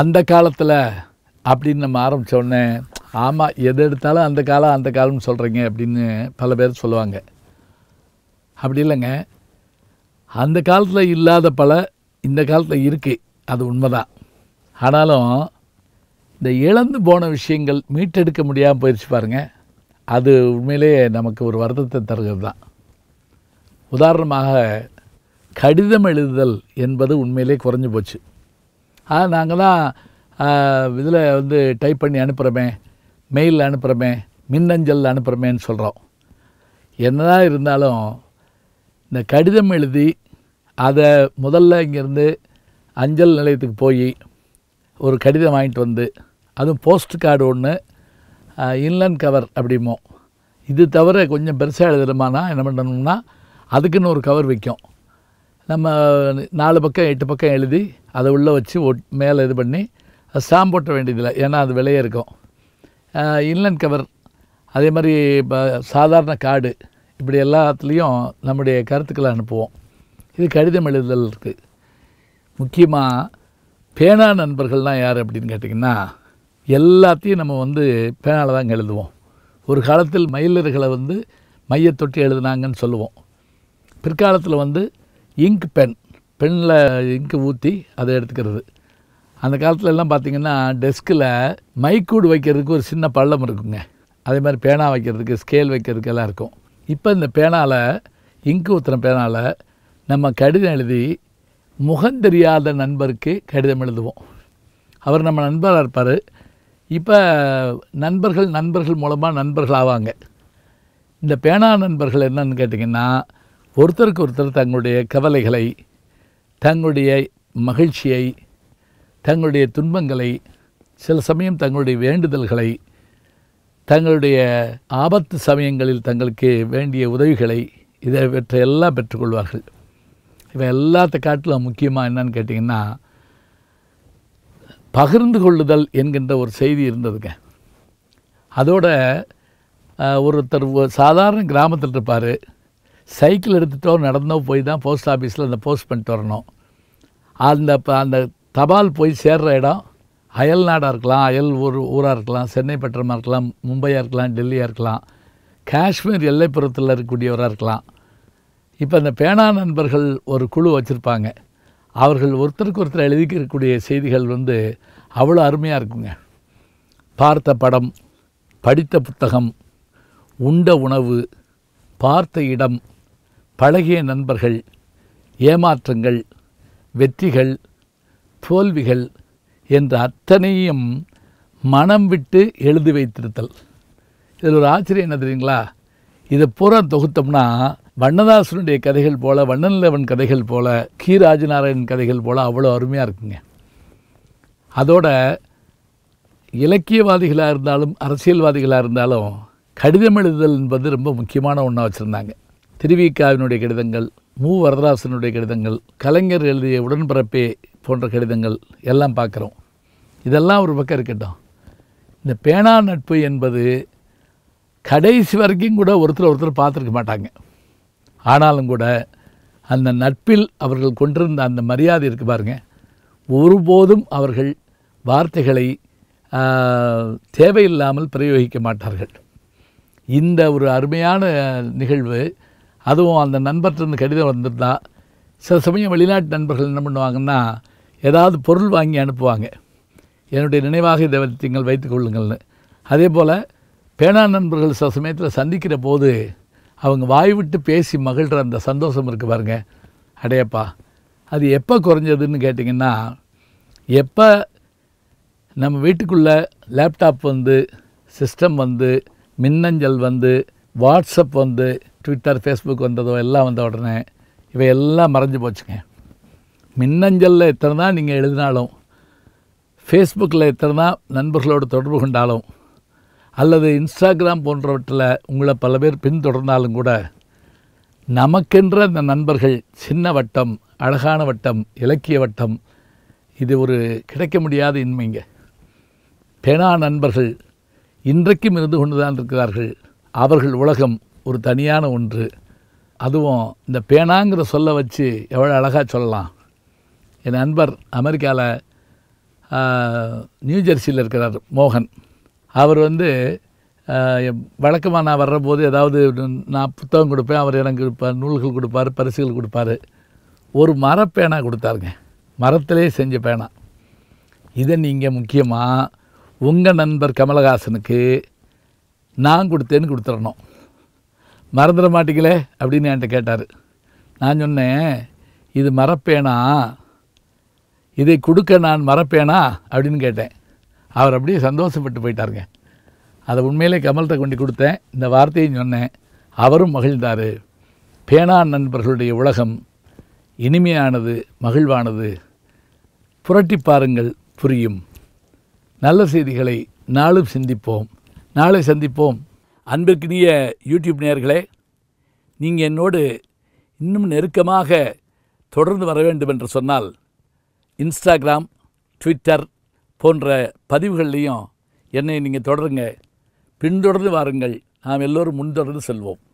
அந்த காலத்தில் அப்படின்னு நம்ம ஆரம்பித்தோடனே ஆமாம் எது எடுத்தாலும் அந்த காலம் அந்த காலம்னு சொல்கிறீங்க அப்படின்னு பல பேர் சொல்லுவாங்க அப்படி இல்லைங்க அந்த காலத்தில் இல்லாத பல இந்த காலத்தில் இருக்குது அது உண்மைதான் ஆனாலும் இந்த இழந்து போன விஷயங்கள் மீட்டெடுக்க முடியாமல் போயிடுச்சு பாருங்கள் அது உண்மையிலேயே நமக்கு ஒரு வருத்தத்தை தருகிறது தான் உதாரணமாக கடிதம் எழுதுதல் என்பது உண்மையிலே குறைஞ்சி போச்சு ஆனால் நாங்கள் தான் இதில் வந்து டைப் பண்ணி அனுப்புகிறோமே மெயிலில் அனுப்புகிறோமே மின்னஞ்சலில் அனுப்புகிறோமேன்னு சொல்கிறோம் என்னதான் இருந்தாலும் இந்த கடிதம் எழுதி அதை முதல்ல இங்கேருந்து அஞ்சல் நிலையத்துக்கு போய் ஒரு கடிதம் வாங்கிட்டு வந்து அதுவும் போஸ்ட் கார்டு ஒன்று இன்லன் கவர் அப்படிமோ இது தவிர கொஞ்சம் பெருசாக எழுதணுமானா என்ன பண்ணணும்னா அதுக்குன்னு ஒரு கவர் வைக்கும் நம்ம நாலு பக்கம் எட்டு பக்கம் எழுதி அதை உள்ளே வச்சு ஒட் மேலே இது பண்ணி ஸ்டாம்ப் போட்ட வேண்டியதில்லை ஏன்னா அது விலையே இருக்கும் இன்லன் கவர் அதே மாதிரி இப்போ சாதாரண காடு இப்படி எல்லாத்துலேயும் நம்முடைய கருத்துக்களை அனுப்புவோம் இது கடிதம் எழுதுதல் இருக்குது முக்கியமாக பேனா நண்பர்கள்லாம் யார் அப்படின்னு கேட்டிங்கன்னா எல்லாத்தையும் நம்ம வந்து பேனாவில் தாங்க எழுதுவோம் ஒரு காலத்தில் மயிலர்களை வந்து மையத்தொட்டி எழுதுனாங்கன்னு சொல்லுவோம் பிற்காலத்தில் வந்து இங்க் பென் பெண்ணில் இங்கு ஊற்றி அதை எடுத்துக்கிறது அந்த காலத்துல எல்லாம் பார்த்திங்கன்னா டெஸ்கில் மைக்கூடு வைக்கிறதுக்கு ஒரு சின்ன பள்ளம் இருக்குங்க அதே மாதிரி பேனா வைக்கிறதுக்கு ஸ்கேல் வைக்கிறதுக்கு எல்லாம் இருக்கும் இப்போ இந்த பேனாவில் இங்கு ஊற்றுன பேனாவில் நம்ம கடிதம் எழுதி முகம் தெரியாத நண்பருக்கு கடிதம் எழுதுவோம் அவர் நம்ம நண்பராக இருப்பார் இப்போ நண்பர்கள் நண்பர்கள் மூலமாக நண்பர்கள் ஆவாங்க இந்த பேனா நண்பர்கள் என்னன்னு கேட்டிங்கன்னா ஒருத்தருக்கு ஒருத்தர் தங்களுடைய கவலைகளை தங்களுடைய மகிழ்ச்சியை தங்களுடைய துன்பங்களை சில சமயம் தங்களுடைய வேண்டுதல்களை தங்களுடைய ஆபத்து சமயங்களில் தங்களுக்கு வேண்டிய உதவிகளை இதை எல்லாம் பெற்றுக்கொள்வார்கள் இவை எல்லாத்த காட்டிலும் முக்கியமாக என்னன்னு கேட்டிங்கன்னா பகிர்ந்து கொள்ளுதல் என்கின்ற ஒரு செய்தி இருந்ததுங்க அதோட ஒருத்தர் சாதாரண கிராமத்தில் இருப்பார் சைக்கிள் எடுத்துகிட்டோ நடந்தோ போய் தான் போஸ்ட் ஆஃபீஸில் அந்த போஸ்ட் பண்ணிட்டு வரணும் அந்த அந்த தபால் போய் சேர்கிற இடம் அயல் நாடாக இருக்கலாம் அயல் ஊர் ஊராக இருக்கலாம் சென்னை பட்டணமாக இருக்கலாம் மும்பையாக இருக்கலாம் டெல்லியாக இருக்கலாம் காஷ்மீர் எல்லைப்புறத்தில் இருக்கக்கூடியவராக இருக்கலாம் இப்போ அந்த பேனா நண்பர்கள் ஒரு குழு வச்சுருப்பாங்க அவர்கள் ஒருத்தருக்கு ஒருத்தர் எழுதிக்கிறக்கூடிய செய்திகள் வந்து அவ்வளோ அருமையாக இருக்குங்க பார்த்த படம் படித்த புத்தகம் உண்ட உணவு பார்த்த இடம் பழகிய நண்பர்கள் ஏமாற்றங்கள் வெற்றிகள் தோல்விகள் என்ற அத்தனையும் மனம் விட்டு எழுதி வைத்திருத்தல் இதில் ஒரு ஆச்சரியம் என்ன தெரியுங்களா இதை பூரா தொகுத்தோம்னா வண்ணதாசனுடைய கதைகள் போல் வண்ணன்லவன் கதைகள் போல் கீராஜநாராயணன் கதைகள் போல் அவ்வளோ அருமையாக இருக்குங்க அதோட இலக்கியவாதிகளாக இருந்தாலும் அரசியல்வாதிகளாக இருந்தாலும் கடிதம் எழுதுதல் என்பது ரொம்ப முக்கியமான ஒன்றா வச்சுருந்தாங்க திருவிக்காவினுடைய கடிதங்கள் மு வரதராசனுடைய கடிதங்கள் கலைஞர் எழுதிய உடன்பிறப்பே போன்ற கடிதங்கள் எல்லாம் பார்க்குறோம் இதெல்லாம் ஒரு பக்கம் இருக்கட்டும் இந்த பேனா நட்பு என்பது கடைசி வரைக்கும் கூட ஒருத்தர் ஒருத்தர் பார்த்துருக்க மாட்டாங்க ஆனாலும் கூட அந்த நட்பில் அவர்கள் கொண்டிருந்த அந்த மரியாதை இருக்கு பாருங்க ஒருபோதும் அவர்கள் வார்த்தைகளை தேவையில்லாமல் பிரயோகிக்க மாட்டார்கள் இந்த ஒரு அருமையான நிகழ்வு அதுவும் அந்த நண்பர்கிட்டருந்து கடிதம் வந்திருந்தா சில சமயம் வெளிநாட்டு நண்பர்கள் என்ன பண்ணுவாங்கன்னா ஏதாவது பொருள் வாங்கி அனுப்புவாங்க என்னுடைய நினைவாக இதை நீங்கள் வைத்துக்கொள்ளுங்கள்னு அதே போல் பேனா நண்பர்கள் சில சமயத்தில் சந்திக்கிற போது அவங்க வாய் விட்டு பேசி மகிழ்கிற அந்த சந்தோஷம் இருக்குது பாருங்க அடையப்பா அது எப்போ குறைஞ்சதுன்னு கேட்டிங்கன்னா எப்போ நம்ம வீட்டுக்குள்ளே லேப்டாப் வந்து சிஸ்டம் வந்து மின்னஞ்சல் வந்து வாட்ஸ்அப் வந்து ட்விட்டர் ஃபேஸ்புக் வந்ததோ எல்லாம் வந்த உடனே இவையெல்லாம் மறைஞ்சு போச்சுங்க மின்னஞ்சலில் எத்தனை தான் நீங்கள் எழுதினாலும் ஃபேஸ்புக்கில் எத்தனை தான் நண்பர்களோடு தொடர்பு கொண்டாலும் அல்லது இன்ஸ்டாகிராம் போன்றவற்றில் உங்களை பல பேர் பின்தொடர்ந்தாலும் கூட நமக்கென்ற அந்த நண்பர்கள் சின்ன வட்டம் அழகான வட்டம் இலக்கிய வட்டம் இது ஒரு கிடைக்க முடியாத இன்மைங்க பேனா நண்பர்கள் இன்றைக்கும் இருந்து கொண்டு தான் இருக்கிறார்கள் அவர்கள் உலகம் ஒரு தனியான ஒன்று அதுவும் இந்த பேனாங்கிற சொல்ல வச்சு எவ்வளோ அழகாக சொல்லலாம் என் நண்பர் அமெரிக்காவில் நியூ ஜெர்சியில் இருக்கிறார் மோகன் அவர் வந்து வழக்கமாக நான் வர்றபோது ஏதாவது நான் புத்தகம் கொடுப்பேன் அவர் எனக்கு கொடுப்பார் நூல்கள் கொடுப்பார் பரிசுகள் கொடுப்பார் ஒரு மரப்பேனா கொடுத்தாருங்க மரத்திலே செஞ்ச பேனா இதை நீங்கள் முக்கியமாக உங்கள் நண்பர் கமலஹாசனுக்கு நான் கொடுத்தேன்னு கொடுத்துடணும் மறந்துட மாட்டீங்களே அப்படின்னு என்கிட்ட கேட்டார் நான் சொன்னேன் இது மறப்பேனா இதை கொடுக்க நான் மறப்பேனா அப்படின்னு கேட்டேன் அவர் அப்படியே சந்தோஷப்பட்டு போயிட்டாருங்க அதை உண்மையிலே கமல்கிட்ட கொண்டு கொடுத்தேன் இந்த வார்த்தையும் சொன்னேன் அவரும் மகிழ்ந்தார் பேனா நண்பர்களுடைய உலகம் இனிமையானது மகிழ்வானது புரட்டி பாருங்கள் புரியும் நல்ல செய்திகளை நாளும் சிந்திப்போம் நாளை சந்திப்போம் அன்பிற்கினிய யூடியூப் நேயர்களே நீங்கள் என்னோடு இன்னும் நெருக்கமாக தொடர்ந்து வர வேண்டும் என்று சொன்னால் இன்ஸ்டாகிராம் ட்விட்டர் போன்ற பதிவுகள்லேயும் என்னை நீங்கள் தொடருங்க பின்தொடர்ந்து வாருங்கள் நாம் எல்லோரும் முன்தொடர்ந்து செல்வோம்